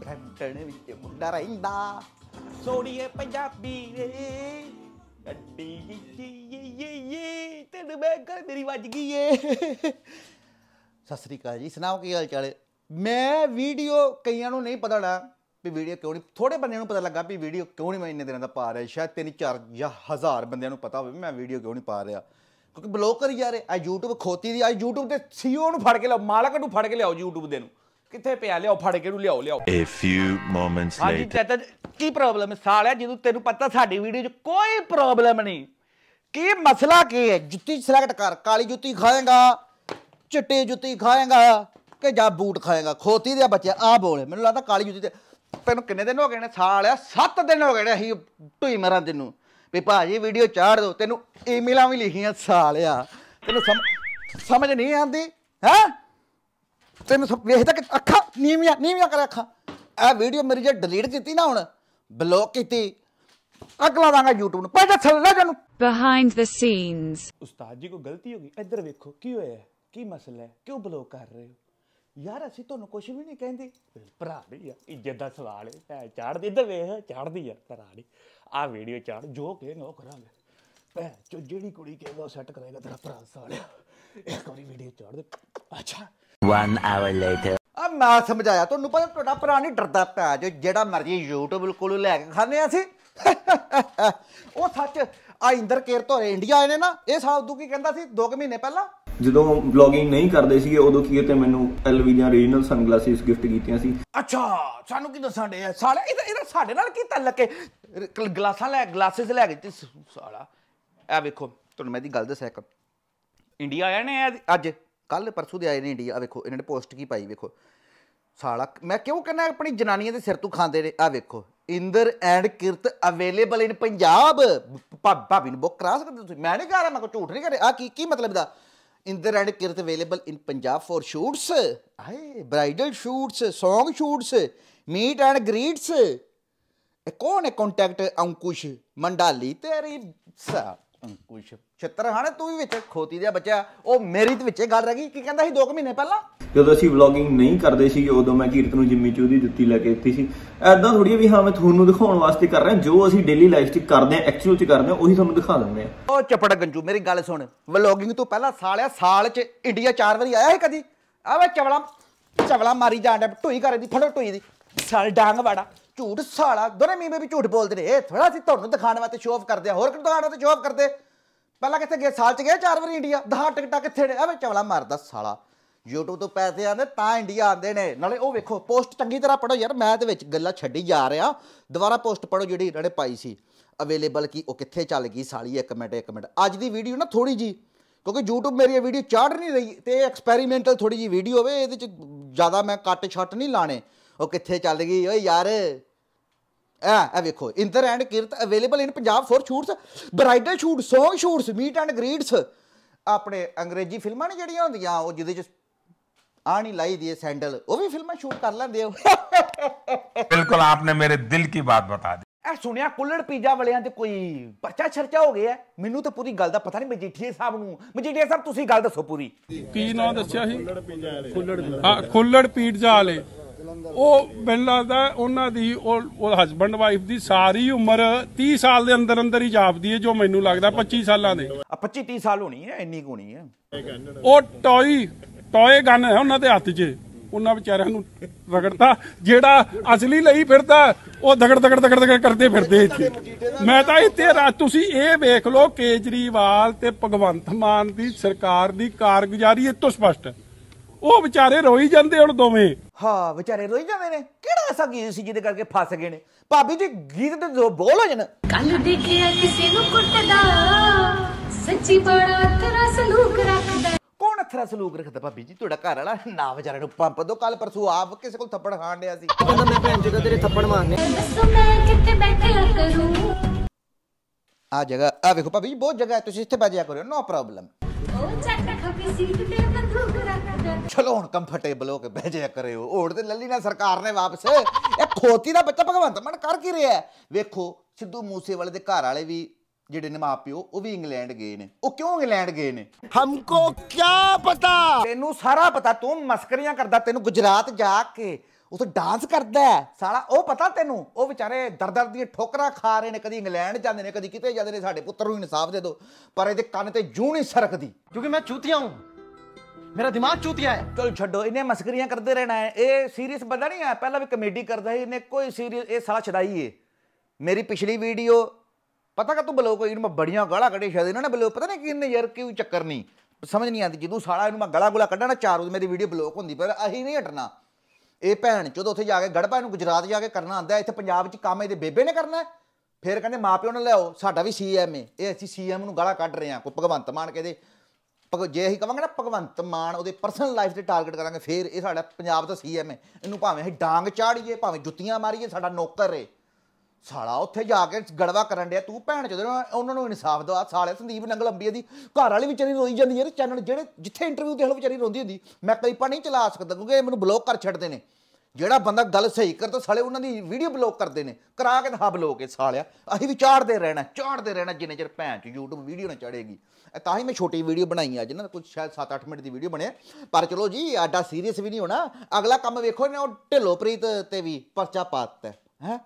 Brampton ਵਿੱਚ ਮੁੰਡਾ ਰਹਿੰਦਾ ਸੋੜੀਏ ਪੰਜਾਬੀ ਰੇ ਗੱਡੀ ਯੇ ਯੇ ਯੇ ਤੈਨੂੰ ਮੈਂ ਕਰ ਮੇਰੀ ਵੱਜ ਗਈ ਏ ਸਤਿ ਸ੍ਰੀ ਅਕਾਲ ਜੀ ਸੁਣਾਓ ਕੀ ਹਾਲ ਚਾਲ ਮੈਂ ਵੀਡੀਓ ਕਈਆਂ ਨੂੰ ਨਹੀਂ ਪਤਾ ਨਾ ਵੀ ਵੀਡੀਓ ਕਿਉਂ ਨਹੀਂ ਥੋੜੇ ਬੰਦਿਆਂ ਨੂੰ ਪਤਾ ਲੱਗਾ ਵੀ ਵੀਡੀਓ ਕਿਉਂ ਨਹੀਂ ਮੈਂ ਇੰਨੇ ਦਿਨਾਂ ਦਾ ਪਾ ਰਿਹਾ ਸ਼ਾਇਦ ਤਿੰਨ ਚਾਰ ਜਾਂ ਹਜ਼ਾਰ ਬੰਦਿਆਂ ਨੂੰ ਪਤਾ ਹੋਵੇ ਮੈਂ ਵੀਡੀਓ ਕਿਉਂ ਨਹੀਂ ਪਾ ਰਿਹਾ ਕਿਉਂਕਿ ਬਲੌਕ ਕਰੀ ਜਾ ਰਹੇ ਆ YouTube ਖੋਤੀ ਦੀ ਆ YouTube ਤੇ CEO ਨੂੰ ਫੜ ਕੇ ਲਿਆਓ ਮਾਲਕ ਨੂੰ ਫੜ ਕੇ ਲਿਆਓ YouTube ਦੇ ਨੂੰ ਕਿੱਥੇ ਪਿਆ ਲਿਆਓ ਫੜ ਕੇ ਨੂੰ ਲਿਆਓ ਲਿਆਓ A ਫਿਊ ਮੋਮੈਂਟਸ later ਹਾਂਜੀ ਚਾਚਾ ਜੀ, ਕੀ ਪ੍ਰੋਬਲਮ ਸਾਲਿਆ ਜਦੋਂ ਤੈਨੂੰ ਪਤਾ ਸਾਡੀ ਵੀਡੀਓ 'ਚ ਕੋਈ ਪ੍ਰੋਬਲਮ ਨਹੀਂ ਕੀ ਮਸਲਾ ਕੀ ਹੈ ਜੁੱਤੀ ਸਿਲੈਕਟ ਕਰ ਕਾਲੀ ਜੁੱਤੀ ਖਾਏਗਾ ਚਿੱਟੀ ਜੁੱਤੀ ਖਾਏਗਾ ਕਿ ਜਾਂ ਬੂਟ ਖਾਏਗਾ ਖੋਤੀ ਦੇ ਬੱਚਾ ਆ ਬੋਲੇ ਮੈਨੂੰ ਲੱਗਦਾ ਕਾਲੀ ਜੁੱਤੀ ਤੇ ਤੈਨੂੰ ਕਿੰਨੇ ਦਿਨ ਹੋ ਗਏ ਨੇ ਸਾਲਿਆ 7 ਦਿਨ ਹੋ ਗਏ ਨੇ ਅਸੀਂ ਢੂਈ ਮਰਾਂ ਤੈਨੂੰ ਵੀ ਭਾਜੀ ਵੀਡੀਓ ਚਾੜ ਦੋ ਤੈਨੂੰ ਈਮੇਲਾਂ ਵੀ ਲਿਖੀਆਂ ਸਾਲਿਆ ਤੈਨੂੰ ਸਮਝ ਨਹੀਂ ਆਉਂਦੀ ਹੈ ਤੈਨੂੰ ਸਭ ਵੇਖਦਾ ਕਿ ਅੱਖਾਂ ਨੀਵੀਆਂ ਨੀਵੀਆਂ ਕਰ ਅੱਖਾਂ ਇਹ ਵੀਡੀਓ ਮੇਰੀ ਜੇ ਡਿਲੀਟ ਕੀਤੀ ਨਾ ਹੁਣ ਬਲੌਕ ਕੀਤੀ ਅਗਲਾ ਦਾਗਾ YouTube ਨੂੰ ਪਹਿਲਾਂ ਥੱਲੇ ਜਾਨੂੰ ਬਿਹਾਈਂਡ ਦ ਸੀਨਸ ਉਸਤਾਦ ਜੀ ਕੋ ਗਲਤੀ ਹੋ ਗਈ ਇੱਧਰ ਵੇਖੋ ਕੀ ਹੋਇਆ ਕੀ ਮਸਲਾ ਹੈ ਕਿਉਂ ਬਲੌਕ ਕਰ ਰਹੇ ਹੋ ਯਾਰ ਅਸੀਂ ਤੁਹਾਨੂੰ ਕੁਝ ਵੀ ਨਹੀਂ ਕਹਿੰਦੇ ਭਰਾ ਵੀ ਆ ਇੱਜ਼ਤ ਦਾ ਸਵਾਲ ਹੈ ਚਾੜਦੀ ਇੱਧਰ ਵੇਖ ਚਾੜਦੀ ਆ ਭਰਾ ਨਹੀਂ ਆ ਵੀਡੀਓ ਚਾੜ ਜੋ ਕਹੇਗਾ ਉਹ ਕਰਾਂਗੇ ਭੈ ਜਿਹੜੀ ਕੁੜੀ ਕਹੇਗਾ ਉਹ ਸੈੱਟ ਕਰੇਗਾ ਤੇਰਾ ਭਰਾ ਸਾਲਿਆ ਇੱਕ ਵਾਰੀ ਵੀਡੀਓ ਚਾੜ ਦੇ ਅੱਛਾ 1 hour later ਆ ਮੈਂ ਸਮਝਾਇਆ ਤੁਹਾਨੂੰ ਪਤਾ ਤੁਹਾਡਾ ਭਰਾ ਨਹੀਂ ਡਰਦਾ ਪਿਆ ਜੋ ਜਿਹੜਾ ਮਰਜੀ YouTube ਕੋਲੋਂ ਲੈ ਕੇ ਖਾਣੇ ਆ ਸੀ ਉਹ ਸੱਚ ਆ ਇੰਦਰ ਕੇਰ ਤੋਂ ਇੰਡੀਆ ਆਏ ਨੇ ਨਾ ਇਹ ਸਾਲ ਉਦੋਂ ਕੀ ਕਹਿੰਦਾ ਸੀ 2 ਮਹੀਨੇ ਪਹਿਲਾਂ ਜਦੋਂ ਵਲੌਗਿੰਗ ਨਹੀਂ ਕਰਦੇ ਸੀਗੇ ਉਦੋਂ ਕੀ ਤੇ ਮੈਨੂੰ ਐਲਵੀ ਦੀਆਂ ਰੀਜਨਲ ਸਨਗਲਾਸਿਸ ਗਿਫਟ ਕੀਤੀਆਂ ਸੀ ਅੱਛਾ ਸਾਨੂੰ ਕੀ ਦੱਸਣ ਡੇ ਸਾਲਾ ਇਹਦਾ ਇਹਦਾ ਸਾਡੇ ਨਾਲ ਕੀ ਤਲਕ ਹੈ ਗਲਾਸਾਂ ਲੈ ਗਲਾਸਿਸ ਲੈ ਗਈ ਸਾਲਾ ਆ ਵੇਖੋ ਤੁਹਾਨੂੰ ਮੈਂ ਦੀ ਗੱਲ ਦੱਸਿਆ ਇੱਕ ਇੰਡੀਆ ਆਇਆ ਨੇ ਅੱਜ ਕੱਲ ਪਰਸੂ ਦੇ ਆਏ ਨੇ ਇੰਡੀਆ ਆ ਵੇਖੋ ਇਹਨਾਂ ਨੇ ਪੋਸਟ ਕੀ ਪਾਈ ਵੇਖੋ ਸਾਲਾ ਮੈਂ ਕਿਉਂ ਕਹਿੰਦਾ ਆਪਣੀ ਜਨਾਨੀਆਂ ਦੇ ਸਿਰ ਤੋਂ ਖਾਂਦੇ ਨੇ ਆ ਵੇਖੋ Inder and Kirat available in Punjab ਭਾਬੀ ਨੂੰ ਬੁੱਕ ਕਰਾ ਸਕਦੇ ਤੁਸੀਂ ਮੈਂ ਨਹੀਂ ਕਹ ਰਿਹਾ ਮੈਂ ਕੋ ਝੂਠ ਨਹੀਂ ਕਰ ਰਿਹਾ ਆ ਕੀ ਕੀ ਮਤਲਬ ਦਾ Inder and Kirat available in Punjab for shoots ਆਏ bridal shoots Song shoots meet and greets ਇਹ ਹੈ ਕੰਟੈਕਟ ਅੰਕੁਸ਼ ਮੰਡਾਲੀ ਤੇਰੀ ਸਾਹ ਅੰਕੁਸ਼ ਛੱਤਰ ਹਣ ਤੂੰ ਵੀ ਵਿੱਚ ਖੋਤੀ ਦੇ ਬੱਚਾ ਉਹ ਮੇਰੀ ਤੇ ਵਿੱਚੇ ਗੱਲ ਰਹਿ ਗਈ ਕੀ ਕਹਿੰਦਾ ਸੀ 2 ਮਹੀਨੇ ਪਹਿਲਾਂ ਜਦੋਂ ਅਸੀਂ ਵਲੌਗਿੰਗ ਨਹੀਂ ਕਰਦੇ ਸੀ ਉਦੋਂ ਮੈਂ ਕੀਰਤ ਨੂੰ ਜਿੰਮੀ ਚੂ ਦੀ ਜੁੱਤੀ ਲੈ ਕੇ ਦਿੱਤੀ ਸੀ ਐਦਾਂ ਥੋੜੀ ਵੀ ਹਾਂ ਮੈਂ ਤੁਹਾਨੂੰ ਦਿਖਾਉਣ ਵਾਸਤੇ ਕਰ ਰਿਹਾ ਜੋ ਅਸੀਂ ਡੇਲੀ ਲਾਈਫ 'ਚ ਕਰਦੇ ਆ ਐਕਚੁਅਲ 'ਚ ਕਰਦੇ ਆ ਉਹੀ ਤੁਹਾਨੂੰ ਦਿਖਾ ਦਿੰਦੇ ਆ ਉਹ ਚਪੜ ਗੰਜੂ ਮੇਰੀ ਗੱਲ ਸੁਣ ਵਲੌਗਿੰਗ ਤੋਂ ਪਹਿਲਾਂ ਸਾਲਿਆ ਸਾਲ 'ਚ ਇੰਡੀਆ ਚਾਰ ਵਾਰੀ ਆਇਆ ਹੈ ਕਦੀ ਆ ਵੇ ਚਵਲਾ ਚਵਲਾ ਮਾਰੀ ਜਾਂਦਾ ਢੋਈ ਕਰੇ ਦੀ ਫੜੋ ਢੋਈ ਦੀ ਸਾਲ ਡਾਂਗ ਵਾੜਾ ਝੂਠ ਸਾਲਾ ਦੋਨੇ ਮੀਮੇ ਵੀ ਝੂਠ ਬੋਲਦੇ ਨੇ ਇਹ ਥੋੜਾ ਸੀ ਤੁਹਾਨੂੰ ਦਿਖਾਣ ਵਾਸਤੇ ਸ਼ੋਅ ਆਫ ਕਰਦੇ ਆ ਹੋਰ ਕਿਤੇ ਦਿਖਾਣ ਵਾਸਤੇ ਸ਼ੋਅ ਆਫ ਕਰਦੇ ਪਹਿਲਾਂ ਕਿੱਥੇ ਗਏ ਸਾਲ ਚ ਗਏ ਚਾਰ ਵਾਰੀ ਇੰਡੀਆ ਦਹਾ ਟਿਕਟਾਂ ਕਿੱਥੇ ਨੇ ਐਵੇਂ ਚਵਲਾ ਮਾਰਦਾ ਸਾਲਾ YouTube ਤੋਂ ਪੈਸੇ ਆਉਂਦੇ ਤਾਂ ਇੰਡੀਆ ਆਉਂਦੇ ਨੇ ਨਾਲੇ ਉਹ ਵੇਖੋ ਪੋਸਟ ਚੰਗੀ ਤਰ੍ਹਾਂ ਪੜੋ ਯਾਰ ਮੈਂ ਤੇ ਵਿੱਚ ਗੱਲਾਂ ਛੱਡੀ ਜਾ ਰਿਹਾ ਦੁਬਾਰਾ ਪੋਸਟ ਪੜੋ ਜਿਹੜੀ ਇਹਨਾਂ ਨੇ ਪਾਈ ਸੀ ਅਵੇਲੇਬਲ ਕੀ ਉਹ ਕਿੱਥੇ ਚੱਲ ਗਈ ਸਾਲੀ ਇੱਕ ਮਿੰਟ ਇੱਕ ਮਿੰਟ ਅੱਜ ਦੀ ਵੀਡੀਓ ਨਾ ਥੋੜੀ ਜੀ ਕਿਉਂਕਿ YouTube ਮੇਰੀ ਵੀਡੀਓ ਚਾੜ ਨਹੀਂ ਰਹੀ ਤੇ ਐਕਸਪੈਰੀਮੈਂਟਲ ਥੋੜੀ ਜੀ ਵੀਡੀਓ ਹੋਵੇ ਇਹਦੇ ਚ ਜ਼ਿਆਦਾ ਮੈਂ ਕੱਟ ਛੱਟ ਨਹੀਂ ਲਾਣੇ ਉਹ ਕਿੱਥੇ ਚੱਲ ਗਈ ਓਏ ਯਾਰ ਆ ਆ ਵੇਖੋ Inder and Kirat available in Punjab for shoots bridal shoot song shoots meet and greets ਆਪਣੇ ਅੰਗਰੇਜ਼ੀ ਫਿਲਮਾਂ ਨੇ ਜਿਹੜੀਆਂ ਹੁੰਦੀਆਂ ਉਹ ਜਿਹਦੇ ਚ ਆ ਨਹੀਂ ਲਾਈ ਦੀ ਸੈਂਡਲ ਉਹ ਵੀ ਫਿਲਮਾਂ ਸ਼ੂਟ ਕਰ ਲੈਂਦੇ ਹੋ ਬਿਲਕੁਲ ਆਪਨੇ ਮੇਰੇ ਦਿਲ ਕੀ ਬਾਤ ਬਤਾ ਦੀ ਐ ਸੁਣਿਆ ਕੁੱਲੜ ਪੀਜਾ ਵਾਲਿਆਂ ਤੇ ਕੋਈ ਪਰਚਾ ਛਰਚਾ ਹੋ ਗਿਆ ਮੈਨੂੰ ਤਾਂ ਪੂਰੀ ਗੱਲ ਦਾ ਪਤਾ ਨਹੀਂ ਮਜੀਠੀਏ ਸਾਹਿਬ ਨੂੰ ਮਜੀਠੀਏ ਸਾਹਿਬ ਤੁਸੀਂ ਗੱਲ ਦੱਸੋ ਪੂਰੀ ਕੀ ਨਾਮ ਦੱਸਿਆ ਸੀ ਕੁੱਲੜ ਪੀਜਾ ਵਾਲੇ ਹਾਂ ਕੁੱਲੜ ਪੀਜਾ ਵਾਲੇ ਉਹ ਮੈਨੂੰ ਲੱਗਦਾ ਉਹਨਾਂ ਦੀ ਉਹ ਹਸਬੰਡ ਵਾਈਫ ਦੀ ਸਾਰੀ ਉਮਰ 30 ਸਾਲ ਦੇ ਅੰਦਰ ਅੰਦਰ ਹੀ ਜਾਪਦੀ ਹੈ ਜੋ ਮੈਨੂੰ ਲੱਗਦਾ 25 ਸਾਲਾਂ ਦੇ 25 30 ਸਾਲ ਹੋਣੀ ਹੈ ਇੰਨੀ ਹੋਣੀ ਹੈ ਉਹ ਟੋਈ ਟੋਏ ਗਨ ਹੈ ਉਹਨਾਂ ਦੇ ਹੱਥ 'ਚ ਉਹਨਾਂ ਵਿਚਾਰਿਆਂ ਨੂੰ ਰਗੜਦਾ ਜਿਹੜਾ ਅਸਲੀ ਲਈ ਫਿਰਦਾ ਉਹ ਧਗੜ ਧਗੜ ਧਗੜ ਧਗੜ ਕਰਦੇ ਫਿਰਦੇ ਇੱਥੇ ਮੈਂ ਤਾਂ ਇੱਥੇ ਰਾਤ ਤੁਸੀਂ ਇਹ ਵੇਖ ਲਓ ਕੇਜਰੀਵਾਲ ਤੇ ਭਗਵੰਤ ਮਾਨ ਦੀ ਸਰਕਾਰ ਦੀ ਕਾਰਗੁਜ਼ਾਰੀ ਇਤੋਂ ਤੋਂ ਸਪਸ਼ਟ ਹੈ ਉਹ ਵਿਚਾਰੇ ਰੋਈ ਜਾਂਦੇ ਹੁਣ ਦੋਵੇਂ ਹਾਂ ਵਿਚਾਰੇ ਰੋਈ ਜਾਂਦੇ ਨੇ ਕਿਹੜਾ ਐਸਾ ਗੀਤ ਸੀ ਜਿਹਦੇ ਕਰਕੇ ਫਸ ਗਏ ਨੇ ਭਾਬੀ ਜੀ ਗੀਤ ਤੇ ਜੋ ਬੋਲ ਹੋ ਜਾਣ ਕੱਲ ਦੇਖਿਆ ਕਿਸੇ ਨੂੰ ਕੁੱਟਦਾ ਸੱਚੀ ਬੜਾ ਤਰਾ ਸਲੂਕ ਰੱਖਦਾ ਕੌਣ ਅਥਰਾ ਸਲੂਕ ਰੱਖਦਾ ਭਾਬੀ ਜੀ ਤੁਹਾਡਾ ਘਰ ਵਾਲਾ ਨਾ ਵਿਚਾਰੇ ਨੂੰ ਪੰਪ ਦੋ ਕੱਲ ਪਰਸੂ ਆਪ ਕਿਸੇ ਕੋਲ ਥੱਪੜ ਖਾਣ ਡਿਆ ਸੀ ਕਹਿੰਦਾ ਮੈਂ ਭੈਣ ਜੀ ਦਾ ਤੇਰੇ ਥੱਪੜ ਮਾਰਨੇ ਦੱਸੋ ਮੈਂ ਕਿੱਥੇ ਬੈਠਿਆ ਕਰੂੰ ਆ ਜਗਾ ਆ ਵੇਖੋ ਭਾਬੀ ਜੀ ਬਹੁਤ ਜਗਾ ਹੈ ਤੁਸੀਂ ਇੱਥੇ ਬੈਜਿਆ ਕਰੋ ਨੋ ਪ੍ਰੋਬਲਮ ਉਹ ਤੇ ਚਲੋ ਹੁਣ ਕੰਫਰਟੇਬਲ ਹੋ ਕੇ ਬਹਿ ਜਾਇਆ ਕਰਿਓ ਓੜ ਤੇ ਲੱਲੀ ਨਾਲ ਸਰਕਾਰ ਨੇ ਵਾਪਸ ਇਹ ਖੋਤੀ ਦਾ ਬੱਚਾ ਭਗਵੰਤ ਮਾਨ ਕਰ ਕੀ ਰਿਹਾ ਵੇਖੋ ਸਿੱਧੂ ਮੂਸੇਵਾਲੇ ਦੇ ਘਰ ਵਾਲੇ ਵੀ ਜਿਹੜੇ ਨੇ ਮਾਪਿਓ ਉਹ ਵੀ ਇੰਗਲੈਂਡ ਗਏ ਨੇ ਉਹ ਕਿਉਂ ਇੰਗਲੈਂਡ ਗਏ ਨੇ ਹਮਕੋ ਕੀ ਪਤਾ ਤੈਨੂੰ ਸਾਰਾ ਪਤਾ ਤੂੰ ਮਸਕਰੀਆਂ ਕਰਦਾ ਤੈਨੂੰ ਗੁਜਰਾਤ ਜਾ ਕੇ ਤਾਂ ਡਾਂਸ ਕਰਦਾ ਹੈ ਸਾਲਾ ਉਹ ਪਤਾ ਤੈਨੂੰ ਉਹ ਵਿਚਾਰੇ ਦਰਦਰ ਦੀਆਂ ਠੋਕਰਾਂ ਖਾ ਰਹੇ ਨੇ ਕਦੀ ਇੰਗਲੈਂਡ ਜਾਂਦੇ ਨੇ ਕਦੀ ਕਿਤੇ ਜਾਂਦੇ ਨੇ ਸਾਡੇ ਪੁੱਤਰ ਨੂੰ ਇਨਸਾਫ ਦੇ ਦਿਓ ਪਰ ਇਹਦੇ ਕੰਨ ਤੇ ਜੂ ਨਹੀਂ ਸਰਕਦੀ ਕਿਉਂਕਿ ਮੈਂ ਚੂਤੀਆਂ ਹਾਂ ਮੇਰਾ ਦਿਮਾਗ ਚੂਤੀਆ ਹੈ ਚਲ ਛੱਡੋ ਇਹਨੇ ਮਸਕਰੀਆਂ ਕਰਦੇ ਰਹਿਣਾ ਹੈ ਇਹ ਸੀਰੀਅਸ ਬੰਦਾ ਨਹੀਂ ਹੈ ਪਹਿਲਾਂ ਵੀ ਕਮੇਡੀ ਕਰਦਾ ਸੀ ਇਹਨੇ ਕੋਈ ਸੀਰੀਅਸ ਇਹ ਸਾਲਾ ਛਡਾਈ ਏ ਮੇਰੀ ਪਿਛਲੀ ਵੀਡੀਓ ਪਤਾ ਕਾ ਤੂੰ ਬਲੋਕ ਹੋਈ ਮੈਂ ਬੜੀਆਂ ਗਾਲਾਂ ਕੱਢੇ ਸ਼ਾਇਦ ਇਹਨਾਂ ਨੇ ਬਲੌਕ ਪਤਾ ਨਹੀਂ ਕਿੰਨੇ ਯਾਰ ਕਿਉਂ ਚੱਕਰ ਨਹੀਂ ਸਮਝ ਨਹੀਂ ਆਉਂਦੀ ਜਦੋਂ ਸਾਲਾ ਇਹਨੂੰ ਮੈਂ ਗਲਾ ਗੁਲਾ ਕੱਢਣਾ ਚਾਰ ਉਹ ਮੇਰੀ ਵੀਡੀਓ ਬਲੌਕ ਹੁੰਦੀ ਪਰ ਅਹੀਂ ਨਹੀਂ ਹਟਣਾ ਇਹ ਭੈਣ ਚੋਦ ਉੱਥੇ ਜਾ ਕੇ ਗੜਪਾ ਨੂੰ ਗੁਜਰਾਤ ਜਾ ਕੇ ਕਰਨਾ ਆਂਦਾ ਇੱਥੇ ਪੰਜਾਬ 'ਚ ਕੰਮ ਇਹਦੇ ਬੇਬੇ ਨੇ ਕਰਨਾ ਫਿਰ ਕਹਿੰਦੇ ਮਾਪਿਓ ਨੇ ਲਿਆਓ ਸਾਡਾ ਵੀ ਸੀਐਮ ਏ ਇਹ ਅਸੀਂ ਸੀਐਮ ਨੂੰ ਗਾਲਾਂ ਕੱਢ ਰਹੇ ਆ ਕੋ ਭਗਵੰਤ ਮਾਨ ਕਹਿੰਦੇ ਜੇ ਅਸੀਂ ਕਵਾਂਗੇ ਨਾ ਭਗਵੰਤ ਮਾਨ ਉਹਦੇ ਪਰਸਨਲ ਲਾਈਫ ਤੇ ਟਾਰਗੇਟ ਕਰਾਂਗੇ ਫਿਰ ਇਹ ਸਾਡਾ ਪੰਜਾਬ ਦਾ ਸੀਐਮ ਹੈ ਇਹਨੂੰ ਭਾਵੇਂ ਅਸੀਂ ਡਾਂਗ ਚਾੜੀਏ ਭਾਵੇਂ ਜੁੱਤੀਆਂ ਮਾਰੀਏ ਸਾਡਾ ਨੌਕਰ ਏ ਸਾਲਾ ਉੱਥੇ ਜਾ ਕੇ ਗੜਵਾ ਕਰਨ ਡਿਆ ਤੂੰ ਭੈਣ ਚੋਦ ਉਹਨਾਂ ਨੂੰ ਇਨਸਾਫ ਦਵਾ ਸਾਲੇ ਸੰਦੀਪ ਨੰਗਲੰਬੀਆ ਦੀ ਘਰ ਵਾਲੀ ਵਿਚਾਰੀ ਰੋਈ ਜਾਂਦੀ ਯਾਰ ਚੈਨਲ ਜਿਹੜੇ ਜਿੱਥੇ ਇੰਟਰਵਿਊ ਦੇਖ ਹਲ ਵਿਚਾਰੀ ਰੋਂਦੀ ਹੁੰਦੀ ਮੈਂ ਪਾ ਨਹੀਂ ਚਲਾ ਸਕਦਾ ਕਿਉਂਕਿ ਇਹ ਮੈਨੂੰ ਬਲੌਕ ਕਰ ਛੱਡਦੇ ਨੇ ਜਿਹੜਾ ਬੰਦਾ ਗੱਲ ਸਹੀ ਕਰਦਾ ਸਾਲੇ ਉਹਨਾਂ ਦੀ ਵੀਡੀਓ ਬਲੌਕ ਕਰਦੇ ਨੇ ਕਰਾ ਕੇ ਤਾਂ ਹਬ ਇਹ ਸਾਲਿਆ ਅਸੀਂ ਵੀ ਚਾੜਦੇ ਰਹਿਣਾ ਚਾੜਦੇ ਰਹਿਣਾ ਜਿੰਨੇ ਚਿਰ ਭੈਣ ਚ YouTube ਵੀਡੀਓ ਨਾ ਚੜੇਗੀ ਤਾਂ ਹੀ ਮੈਂ ਛੋਟੀ ਵੀਡੀਓ ਬਣਾਈ ਅੱਜ ਨਾ ਕੁਝ ਸ਼ਾਇਦ 7-8 ਮਿੰਟ ਦੀ ਵੀਡੀਓ ਬਣੇ ਪਰ ਚਲੋ ਜੀ ਆਡਾ ਸੀਰੀਅਸ ਵੀ ਨਹੀਂ ਹੋਣਾ ਅਗਲਾ ਕੰਮ ਵੇਖੋ ਨਾ ਉਹ ਢਿੱਲੋਪ੍ਰੀਤ ਤੇ ਵੀ ਪਰਚਾ ਪਾਤਾ ਹੈ ਹੈ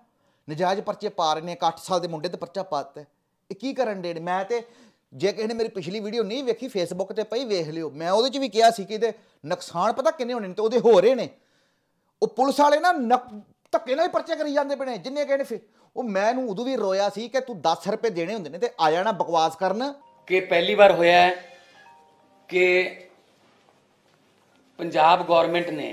ਨਜਾਇਜ਼ ਪਰਚੇ ਪਾ ਰਹੇ ਨੇ 8 ਸਾਲ ਦੇ ਮੁੰਡੇ ਤੇ ਪਰਚਾ ਪਾਤਾ ਇਹ ਕੀ ਕਰਨ ਦੇ ਨੇ ਮੈਂ ਤੇ ਜੇ ਕਿਸੇ ਨੇ ਮੇਰੀ ਪਿਛਲੀ ਵੀਡੀਓ ਨਹੀਂ ਵੇਖੀ ਫੇਸਬੁੱਕ ਤੇ ਪਈ ਵੇਖ ਲਿਓ ਮੈਂ ਉਹਦੇ 'ਚ ਵੀ ਕਿਹਾ ਸੀ ਕਿ ਇਹਦੇ ਨੁਕਸਾਨ ਪਤਾ ਕਿੰਨੇ ਹੋਣੇ ਨੇ ਤੇ ਉਹਦੇ ਹੋ ਰਹੇ ਨੇ ਉਹ ਪੁਲਿਸ ਵਾਲੇ ਨਾ ਧੱਕੇ ਨਾਲ ਹੀ ਪਰਚੇ ਕਰੀ ਜਾਂਦੇ ਬਣੇ ਜਿੰਨੇ ਕਹਿੰਦੇ ਫਿਰ ਉਹ ਮੈਂ ਨੂੰ ਉਦੋਂ ਵੀ ਰੋਇਆ ਸੀ ਕਿ ਤੂੰ 10 ਰੁਪਏ ਦੇਣੇ ਹੁੰਦੇ ਨੇ ਤੇ ਆ ਜਾਣਾ ਬਕਵਾਸ ਕਰਨ ਕਿ ਪਹਿਲੀ ਵਾਰ ਹੋਇਆ ਹੈ ਕਿ ਪੰਜਾਬ ਗਵਰਨਮੈਂਟ ਨੇ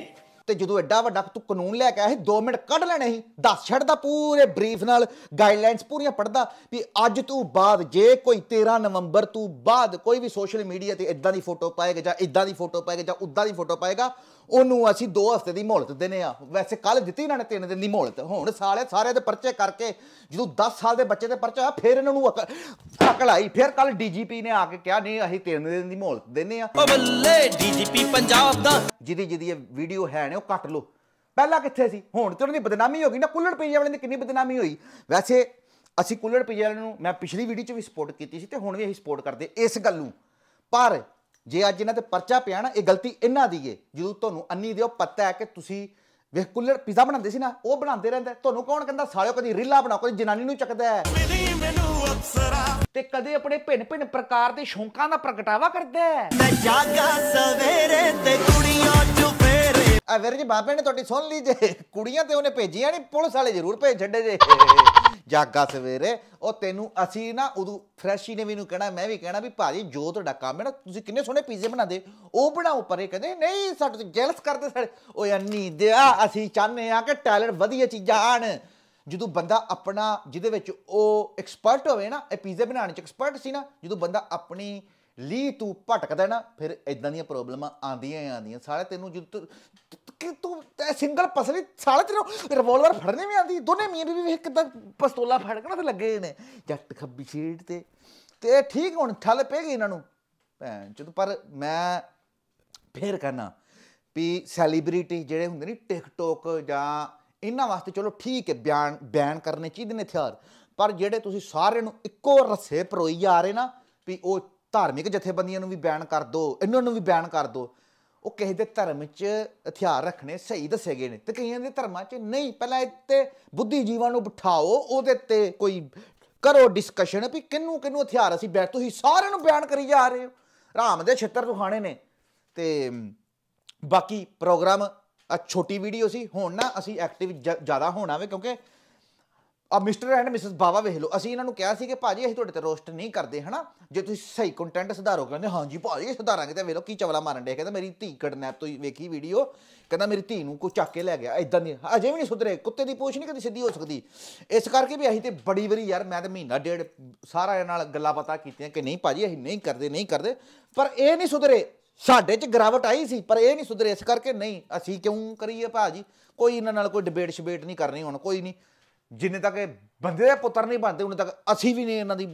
ਤੇ ਜਦੋਂ ਐਡਾ ਵੱਡਾ ਤੂੰ ਕਾਨੂੰਨ ਲੈ ਕੇ ਆਇਆ ਸੀ 2 ਮਿੰਟ ਕੱਢ ਲੈਣੇ ਸੀ ਦੱਸ ਛੱਡਦਾ ਪੂਰੇ ਬਰੀਫ ਨਾਲ ਗਾਈਡਲਾਈਨਸ ਪੂਰੀਆਂ ਪੜਦਾ ਵੀ ਅੱਜ ਤੋਂ ਬਾਅਦ ਜੇ ਕੋਈ 13 ਨਵੰਬਰ ਤੋਂ ਬਾਅਦ ਕੋਈ ਵੀ ਸੋਸ਼ਲ ਮੀਡੀਆ ਤੇ ਇਦਾਂ ਦੀ ਫੋਟੋ ਪਾਏਗਾ ਜਾਂ ਇਦਾਂ ਦੀ ਫੋਟੋ ਪਾਏਗਾ ਜਾਂ ਉਦਾਂ ਦੀ ਫੋਟੋ ਪਾਏਗਾ ਉਹਨੂੰ ਅਸੀਂ 2 ਹਫ਼ਤੇ ਦੀ ਮੌਲਤ ਦਿੰਨੇ ਆ ਵੈਸੇ ਕੱਲ ਦਿੱਤੀ ਇਹਨਾਂ ਨੇ 3 ਦਿਨ ਦੀ ਮੌਲਤ ਹੁਣ ਸਾਲੇ ਸਾਰੇ ਦੇ ਪਰਚੇ ਕਰਕੇ ਜਦੋਂ 10 ਸਾਲ ਦੇ ਬੱਚੇ ਦੇ ਪਰਚਾ ਆ ਫਿਰ ਇਹਨਾਂ ਨੂੰ ਅਕਲ ਆਈ ਫਿਰ ਕੱਲ ਡੀਜੀਪੀ ਨੇ ਆ ਕੇ ਕਿਹਾ ਨਹੀਂ ਅਸੀਂ 3 ਦਿਨ ਦੀ ਮੌਲਤ ਦਿੰਨੇ ਆ ਬੱਲੇ ਡੀਜੀਪੀ ਪੰਜਾਬ ਦਾ ਜਿਹਦੀ ਜਿਹਦੀ ਇਹ ਵੀਡੀਓ ਹੈ ਨੇ ਉਹ ਕੱਟ ਲਓ ਪਹਿਲਾਂ ਕਿੱਥੇ ਸੀ ਹੁਣ ਤੇ ਉਹਨਾਂ ਦੀ ਬਦਨਾਮੀ ਹੋ ਗਈ ਨਾ ਕੁੱਲੜ ਪਈਏ ਵਾਲਿਆਂ ਦੀ ਕਿੰਨੀ ਬਦਨਾਮੀ ਹੋਈ ਵੈਸੇ ਅਸੀਂ ਕੁੱਲੜ ਪਈਏ ਵਾਲਿਆਂ ਨੂੰ ਮੈਂ ਪਿਛਲੀ ਵੀਡੀਓ 'ਚ ਵੀ ਸਪੋਰਟ ਕੀਤੀ ਸੀ ਤੇ ਹੁਣ ਵੀ ਅਸੀਂ ਸਪੋਰਟ ਕਰਦੇ ਇਸ ਗੱਲ ਨੂੰ ਪਰ ਜੇ ਅੱਜ ਇਹਨਾਂ ਤੇ ਪਰਚਾ ਪਿਆ ਨਾ ਇਹ ਗਲਤੀ ਇਹਨਾਂ ਦੀ ਏ ਜਦੋਂ ਤੁਹਾਨੂੰ ਅੰਨੀ ਦਿਓ ਪਤਾ ਹੈ ਕਿ ਤੁਸੀਂ ਵੇਖ ਕੁੱਲਰ ਪੀਜ਼ਾ ਬਣਾਉਂਦੇ ਸੀ ਨਾ ਉਹ ਬਣਾਉਂਦੇ ਰਹਿੰਦੇ ਤੁਹਾਨੂੰ ਕੌਣ ਕਹਿੰਦਾ ਸਾਲਿਓ ਕਦੀ ਰੀਲਾ ਬਣਾ ਕੋਈ ਜਨਾਨੀ ਨੂੰ ਚੱਕਦਾ ਹੈ ਤੇ ਕਦੇ ਆਪਣੇ ਭਿੰਨ ਭਿੰਨ ਪ੍ਰਕਾਰ ਦੇ ਸ਼ੌਂਕਾਂ ਦਾ ਪ੍ਰਗਟਾਵਾ ਕਰਦਾ ਹੈ ਮੈਂ ਜਾਗਾ ਸਵੇਰੇ ਤੇ ਕੁੜੀਆਂ ਚੁੱਪ ਆ ਵੀਰ ਜੀ ਬਾਬੇ ਨੇ ਤੁਹਾਡੀ ਸੁਣ ਲਈ ਜੇ ਕੁੜੀਆਂ ਤੇ ਉਹਨੇ ਭੇਜੀਆਂ ਨਹੀਂ ਪੁਲਿਸ ਵਾਲੇ ਜ਼ਰੂਰ ਭੇਜ ਛੱਡੇ ਜੇ ਜਾਗਾ ਸਵੇਰੇ ਉਹ ਤੈਨੂੰ ਅਸੀਂ ਨਾ ਉਦੋਂ ਫਰੈਸ਼ੀ ਨੇ ਵੀ ਨੂੰ ਕਹਿਣਾ ਮੈਂ ਵੀ ਕਹਿਣਾ ਵੀ ਭਾਜੀ ਜੋ ਤੁਹਾਡਾ ਕੰਮ ਹੈ ਨਾ ਤੁਸੀਂ ਕਿੰਨੇ ਸੋਹਣੇ ਪੀਜ਼ੇ ਬਣਾਉਂਦੇ ਉਹ ਬਣਾਓ ਪਰ ਇਹ ਕਹਿੰਦੇ ਨਹੀਂ ਸਾਡੇ ਜੈਲਸ ਕਰਦੇ ਸਾਡੇ ਓਏ ਅੰਨੀ ਦਿਆ ਅਸੀਂ ਚਾਹਨੇ ਆ ਕਿ ਟੈਲੈਂਟ ਵਧੀਆ ਚੀਜ਼ਾਂ ਆਣ ਜਦੋਂ ਬੰਦਾ ਆਪਣਾ ਜਿਹਦੇ ਵਿੱਚ ਉਹ ਐਕਸਪਰਟ ਹੋਵੇ ਨਾ ਇਹ ਪੀਜ਼ੇ ਬਣਾਉਣ 'ਚ ਐਕਸਪਰਟ ਸੀ ਨਾ ਜਦੋਂ ਬੰਦਾ ਆਪਣੀ ਲੀ ਤੂੰ ਭਟਕਦਾ ਨਾ ਫਿਰ ਇਦਾਂ ਦੀਆਂ ਪ੍ਰੋਬਲਮਾਂ ਆਂਦੀਆਂ ਆਂਦੀਆਂ ਸਾਰੇ ਤੈਨੂੰ ਜਦੋਂ ਕਿ ਤੂੰ ਤੈ ਸਿੰਗਲ ਪਸਲੀ ਸਾਲੇ ਤੇ ਰਿਵੋਲਵਰ ਫੜਨੇ ਵੀ ਆਂਦੀ ਦੋਨੇ ਮੀਆਂ ਵੀ ਵੇਖ ਕਿਦਾਂ ਪਸਤੋਲਾ ਫੜਕਣਾ ਤੇ ਲੱਗੇ ਨੇ ਜੱਟ ਖੱਬੀ ਸੀਟ ਤੇ ਤੇ ਠੀਕ ਹੁਣ ਠੱਲ ਪੈ ਗਈ ਇਹਨਾਂ ਨੂੰ ਭੈਣ ਚੋਦ ਪਰ ਮੈਂ ਫੇਰ ਕਹਨਾ ਵੀ ਸੈਲੀਬ੍ਰਿਟੀ ਜਿਹੜੇ ਹੁੰਦੇ ਨੇ ਟਿਕਟੋਕ ਜਾਂ ਇਹਨਾਂ ਵਾਸਤੇ ਚਲੋ ਠੀਕ ਹੈ ਬਿਆਨ ਬੈਨ ਕਰਨੇ ਚਾਹੀਦੇ ਨੇ ਹਥਿਆਰ ਪਰ ਜਿਹੜੇ ਤੁਸੀਂ ਸਾਰਿਆਂ ਨੂੰ ਇੱਕੋ ਰਸੇ ਪਰੋਈ ਜਾ ਰਹੇ ਨਾ ਵੀ ਉਹ ਧਾਰਮਿਕ ਜਥੇਬੰਦੀਆਂ ਨੂੰ ਵੀ ਬੈਨ ਕਰ ਦਿਓ ਇਹਨਾਂ ਨੂੰ ਵੀ ਬੈਨ ਕਰ ਦਿਓ ਉਹ ਕਿਸੇ ਦੇ ਧਰਮ 'ਚ ਹਥਿਆਰ ਰੱਖਣੇ ਸਹੀ ਦੱਸੇ ਗਏ ਨੇ ਤੇ ਕਈਆਂ ਦੇ ਧਰਮਾਂ 'ਚ ਨਹੀਂ ਪਹਿਲਾਂ ਇੱਥੇ ਬੁੱਧੀ ਜੀਵਾਂ ਨੂੰ ਬਿਠਾਓ ਉਹਦੇ ਤੇ ਕੋਈ ਕਰੋ ਡਿਸਕਸ਼ਨ ਵੀ ਕਿੰਨੂ ਕਿੰਨੂ ਹਥਿਆਰ ਅਸੀਂ ਬੈਠ ਤੁਸੀਂ ਸਾਰਿਆਂ ਨੂੰ ਬਿਆਨ ਕਰੀ ਜਾ ਰਹੇ ਹੋ ਰਾਮ ਦੇ ਛੱਤਰ ਖਾਣੇ ਨੇ ਤੇ ਬਾਕੀ ਪ੍ਰੋਗਰਾਮ ਆ ਛੋਟੀ ਵੀਡੀਓ ਸੀ ਹੁਣ ਨਾ ਅਸੀਂ ਐਕਟਿਵ ਜ਼ਿਆਦਾ ਹੋਣਾ ਵੇ ਕਿਉਂਕਿ ਆ ਮਿਸਟਰ ਐਂਡ ਮਿਸਸ ਬਾਵਾ ਵੇਖ ਲਓ ਅਸੀਂ ਇਹਨਾਂ ਨੂੰ ਕਿਹਾ ਸੀ ਕਿ ਭਾਜੀ ਅਸੀਂ ਤੁਹਾਡੇ ਤੇ ਰੋਸਟ ਨਹੀਂ ਕਰਦੇ ਹਨਾ ਜੇ ਤੁਸੀਂ ਸਹੀ ਕੰਟੈਂਟ ਸੁਧਾਰੋ ਕਹਿੰਦੇ ਹਾਂਜੀ ਭਾਜੀ ਸੁਧਾਰਾਂਗੇ ਤੇ ਵੇਖ ਲਓ ਕੀ ਚਵਲਾ ਮਾਰਨ ਦੇ ਕਹਿੰਦਾ ਮੇਰੀ ਧੀ ਕਿਡਨੈਪ ਤੋਂ ਵੇਖੀ ਵੀਡੀਓ ਕਹਿੰਦਾ ਮੇਰੀ ਧੀ ਨੂੰ ਕੋ ਚੱਕ ਕੇ ਲੈ ਗਿਆ ਇਦਾਂ ਨਹੀਂ ਅਜੇ ਵੀ ਨਹੀਂ ਸੁਧਰੇ ਕੁੱਤੇ ਦੀ ਪੂਛ ਨਹੀਂ ਕਦੀ ਸਿੱਧੀ ਹੋ ਸਕਦੀ ਇਸ ਕਰਕੇ ਵੀ ਅਸੀਂ ਤੇ ਬੜੀ ਵਾਰੀ ਯਾਰ ਮੈਂ ਤੇ ਮਹੀਨਾ ਡੇਢ ਸਾਰਾ ਨਾਲ ਗੱਲਾਂ ਪਤਾ ਕੀਤੀਆਂ ਕਿ ਨਹੀਂ ਭਾਜੀ ਅਸੀਂ ਨਹੀਂ ਕਰਦੇ ਨਹੀਂ ਕਰਦੇ ਪਰ ਇਹ ਨਹੀਂ ਸੁਧਰੇ ਸਾਡੇ 'ਚ ਗਰਾਵਟ ਆਈ ਸੀ ਪਰ ਇਹ ਨਹੀਂ ਸੁਧਰੇ ਇਸ ਕਰਕੇ ਨਹੀਂ ਅਸੀਂ ਕਿਉਂ ਕਰੀਏ ਭਾਜੀ ਕੋਈ ਇਹਨਾਂ ਨਾਲ ਕੋਈ ਡਿਬੇਟ ਸ਼ਬੇਟ ਨਹੀਂ ਕਰਨੀ ਹੁਣ ਕੋਈ ਨਹੀਂ ਜਿੰਨੇ ਤੱਕ ਇਹ ਬੰਦੇ ਦੇ ਪੁੱਤਰ ਨਹੀਂ ਬਣਦੇ ਉਹਨੇ ਤੱਕ ਅਸੀਂ ਵੀ ਨਹੀਂ ਇਹਨਾਂ ਦੀ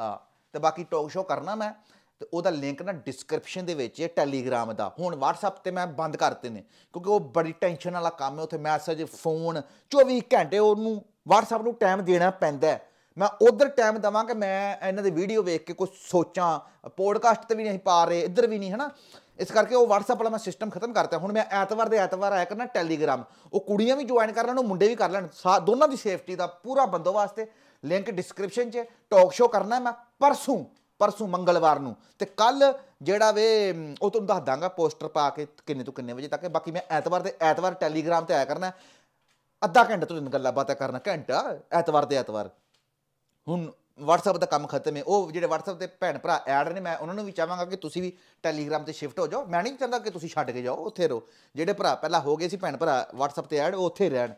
ਆ ਤੇ ਬਾਕੀ ਟਾਕ ਸ਼ੋਅ ਕਰਨਾ ਮੈਂ ਤੇ ਉਹਦਾ ਲਿੰਕ ਨਾ ਡਿਸਕ੍ਰਿਪਸ਼ਨ ਦੇ ਵਿੱਚ ਹੈ ਟੈਲੀਗ੍ਰਾਮ ਦਾ ਹੁਣ WhatsApp ਤੇ ਮੈਂ ਬੰਦ ਕਰਤੇ ਨੇ ਕਿਉਂਕਿ ਉਹ ਬੜੀ ਟੈਨਸ਼ਨ ਵਾਲਾ ਕੰਮ ਹੈ ਉੱਥੇ ਮੈਸੇਜ ਫੋਨ 24 ਘੰਟੇ ਉਹਨੂੰ WhatsApp ਨੂੰ ਟਾਈਮ ਦੇਣਾ ਪੈਂਦਾ ਹੈ ਮੈਂ ਉਧਰ ਟਾਈਮ ਦਵਾਂ ਕਿ ਮੈਂ ਇਹਨਾਂ ਦੇ ਵੀਡੀਓ ਵੇਖ ਕੇ ਕੁਝ ਸੋਚਾਂ ਪੋਡਕਾਸਟ ਤੇ ਵੀ ਨਹੀਂ ਪਾ ਰਹੇ ਇੱਧਰ ਵੀ ਨਹੀਂ ਹਨਾ ਇਸ ਕਰਕੇ ਉਹ WhatsApp ਵਾਲਾ ਮੈਂ ਸਿਸਟਮ ਖਤਮ ਕਰਤਾ ਹੁਣ ਮੈਂ ਐਤਵਾਰ ਦੇ ਐਤਵਾਰ ਆਇਆ ਕਰਨਾ ਟੈਲੀਗ੍ਰਾਮ ਉਹ ਕੁੜੀਆਂ ਵੀ ਜੁਆਇਨ ਕਰ ਲੈਣ ਉਹ ਮੁੰਡੇ ਵੀ ਕਰ ਲੈਣ ਦੋਨਾਂ ਦੀ ਸੇਫਟੀ ਦਾ ਪੂਰਾ ਬੰਦੋਬਸਤ ਹੈ ਲਿੰਕ ਡਿਸਕ੍ਰਿਪਸ਼ਨ 'ਚ ਟਾਕ ਸ਼ੋਅ ਕਰਨਾ ਮੈਂ ਪਰਸੋਂ ਪਰਸੋਂ ਮੰਗਲਵਾਰ ਨੂੰ ਤੇ ਕੱਲ ਜਿਹੜਾ ਵੇ ਉਹ ਤੁਹਾਨੂੰ ਦੱਸ ਦਾਂਗਾ ਪੋਸਟਰ ਪਾ ਕੇ ਕਿੰਨੇ ਤੋਂ ਕਿੰਨੇ ਵਜੇ ਤੱਕ ਬਾਕੀ ਮੈਂ ਐਤਵਾਰ ਦੇ ਐਤਵਾਰ ਟੈਲੀਗ੍ਰਾਮ ਤੇ ਆਇਆ ਕਰਨਾ ਅੱਧਾ ਘੰਟਾ ਤੋਂ ਗੱਲਾਂ ਬਾਤਾਂ ਕਰਨਾ ਘੰਟਾ ਐਤਵਾਰ ਦੇ ਐਤਵਾਰ ਹੁਣ WhatsApp ਦਾ ਕੰਮ ਖਤਮ ਹੈ ਉਹ ਜਿਹੜੇ WhatsApp ਤੇ ਭੈਣ ਭਰਾ ਐਡ ਨੇ ਮੈਂ ਉਹਨਾਂ ਨੂੰ ਵੀ ਚਾਹਾਂਗਾ ਕਿ ਤੁਸੀਂ ਵੀ Telegram ਤੇ ਸ਼ਿਫਟ ਹੋ ਜਾਓ ਮੈਂ ਨਹੀਂ ਚਾਹੁੰਦਾ ਕਿ ਤੁਸੀਂ ਛੱਡ ਕੇ ਜਾਓ ਉੱਥੇ ਰਹੋ ਜਿਹੜੇ ਭਰਾ ਪਹਿਲਾਂ ਹੋ ਗਏ ਸੀ ਭੈਣ ਭਰਾ WhatsApp ਤੇ ਐਡ ਉਹ ਉੱਥੇ ਰਹਿਣ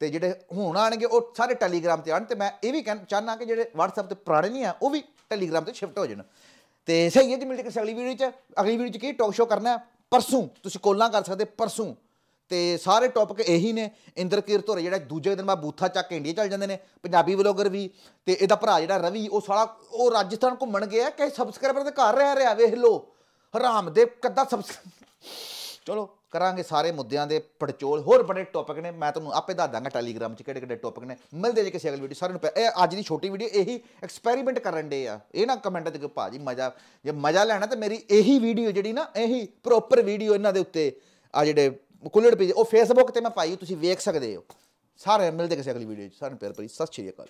ਤੇ ਜਿਹੜੇ ਹੁਣ ਆਣਗੇ ਉਹ ਸਾਰੇ Telegram ਤੇ ਆਣ ਤੇ ਮੈਂ ਇਹ ਵੀ ਚਾਹਨਾ ਕਿ ਜਿਹੜੇ WhatsApp ਤੇ ਪੁਰਾਣੇ ਨਹੀਂ ਆ ਉਹ ਵੀ Telegram ਤੇ ਸ਼ਿਫਟ ਹੋ ਜਾਣ ਤੇ ਸਹੀ ਹੈ ਜੀ ਮਿਲਦੇ ਕਿਸੇ ਅਗਲੀ ਵੀਡੀਓ 'ਚ ਅਗਲੀ ਵੀਡੀਓ 'ਚ ਕੀ ਟਾਕ ਸ਼ੋ ਕਰਨਾ ਹੈ ਪਰਸੋਂ ਤੁਸੀਂ ਕੋਲਾਂ ਕਰ ਸਕਦੇ ਪਰਸੋਂ ਤੇ ਸਾਰੇ ਟੌਪਿਕ ਇਹੀ ਨੇ ਇੰਦਰਕੀਰ ਧੁਰ ਜਿਹੜਾ ਦੂਜੇ ਦਿਨ ਬਾਅਦ ਬੂਥਾ ਚੱਕ ਕੇ ਇੰਡੀਆ ਚੱਲ ਜਾਂਦੇ ਨੇ ਪੰਜਾਬੀ ਵਲੋਗਰ ਵੀ ਤੇ ਇਹਦਾ ਭਰਾ ਜਿਹੜਾ ਰਵੀ ਉਹ ਸਾਲਾ ਉਹ ਰਾਜਸਥਾਨ ਘੁੰਮਣ ਗਿਆ ਕਿ ਸਬਸਕ੍ਰਾਈਬਰ ਦੇ ਘਰ ਰਹਿ ਰਿਹਾ ਵੇਖ ਲੋ ਹਰਾਮ ਦੇ ਸਬਸ ਚਲੋ ਕਰਾਂਗੇ ਸਾਰੇ ਮੁੱਦਿਆਂ ਦੇ ਪੜਚੋਲ ਹੋਰ ਬੜੇ ਟੌਪਿਕ ਨੇ ਮੈਂ ਤੁਹਾਨੂੰ ਆਪੇ ਦੱਸ ਦਾਂਗਾ ਟੈਲੀਗ੍ਰਾਮ 'ਚ ਕਿਹੜੇ ਕਿਹੜੇ ਟੌਪਿਕ ਨੇ ਮਿਲਦੇ ਜੇ ਕਿਸੇ ਅਗਲੀ ਵੀਡੀਓ ਸਾਰਿਆਂ ਨੂੰ ਇਹ ਅੱਜ ਦੀ ਛੋਟੀ ਵੀਡੀਓ ਇਹੀ ਐਕਸਪੈਰੀਮੈਂਟ ਕਰਨ ਦੇ ਆ ਇਹ ਨਾ ਕਮੈਂਟ ਤੇ ਕਿ ਭਾਜੀ ਮਜ਼ਾ ਜੇ ਮਜ਼ਾ ਲੈਣਾ ਤਾਂ ਮੇਰੀ ਇਹੀ ਵੀਡੀਓ ਜਿਹੜੀ ਨਾ ਇਹੀ ਪ੍ਰੋਪਰ ਵੀਡੀਓ ਇਹਨਾਂ ਦੇ ਉੱਤੇ ਆ ਜਿਹੜੇ ਕੁੱਲੜ ਪੀਜ਼ਾ ਉਹ ਫੇਸਬੁੱਕ ਤੇ ਮੈਂ ਪਾਈ ਤੁਸੀਂ ਵੇਖ ਸਕਦੇ ਹੋ ਸਾਰੇ ਮਿਲਦੇ ਕਿਸੇ ਅਗਲੀ ਵੀਡੀਓ 'ਚ ਸਾਰੇ ਪਿਆਰ ਭਰੀ ਸਤਿ ਸ਼੍ਰੀ ਅਕਾਲ